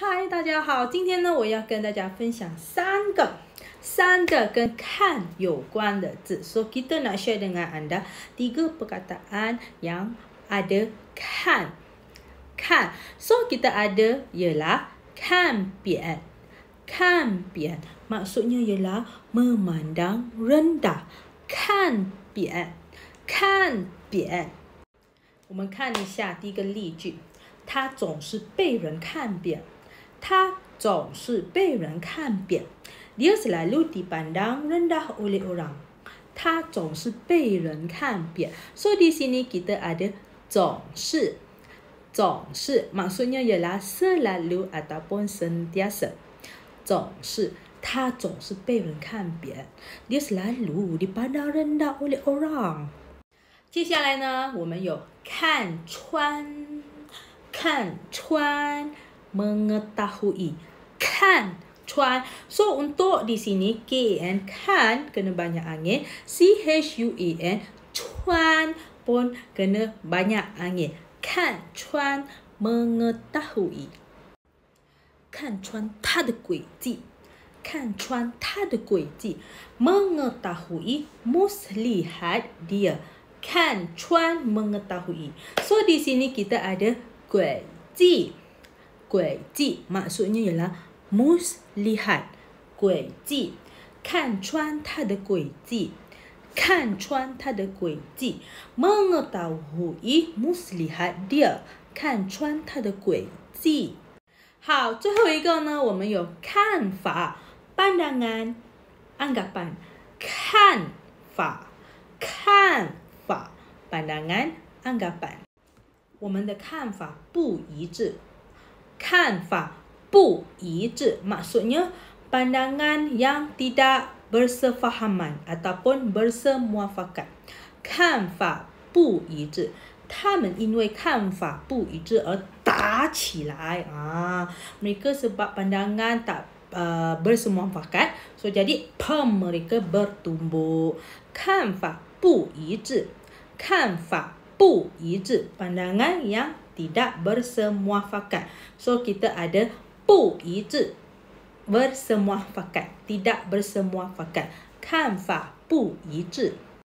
嗨，大家好，今天呢，我要跟大家分享三个、三个跟看有关的字。So kita nak share dengan anda. 第一个 perkataan yang ada kan kan. So kita ada ialah kan bias kan bias. 意思是 ialah memandang rendah kan bias kan bias. 我们看一下第一个例句，他总是被人看扁。他总是被人看扁。Dia selalu dipandang rendah oleh orang. 他总是被人看扁。So di sini kita ada 总是，总是 maksudnya ialah selalu ataupun sentiasa。总是，他总是被人看扁。Dia selalu dipandang rendah oleh orang。接下来呢，我们有看穿，看穿。mengetahui. kan cuan. So, untuk di sini, k n kan kena banyak angin. C-H-U-A-N, cuan pun kena banyak angin. kan cuan, mengetahui. kan cuan, ta de gui ji. Can, cuan, ta de gui ji. Mengetahui, muslihat dia. kan cuan, mengetahui. So, di sini kita ada gui Ji. 诡计，嘛，思呢是啦，must 害，诡计，看穿他的诡计，看穿他的诡计，唔我到怀疑 m u s i a 看穿他的诡计。好，最后一个呢，我们有看法，panangan angga pan，看法，看法，panangan angga pan，我们的看法不一致。Maksudnya pandangan yang tidak bersefahaman ataupun bersemuafakat. 看法不一致。他们因为看法不一致而打起来啊！Mereka er ah, sebab pandangan tak、uh, bersemuafakat, so jadi pem mereka bertumbuh. 看法不一致，看法 pandangan yang tidak bersemuafakat. So kita ada tidak 不一致，bersemuafakat，tidak kan, bersemuafakat，看法不一致。